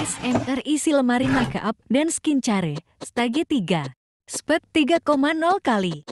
ASMR isi lemari makeup dan skincare, stage 3. Speed 3,0 kali.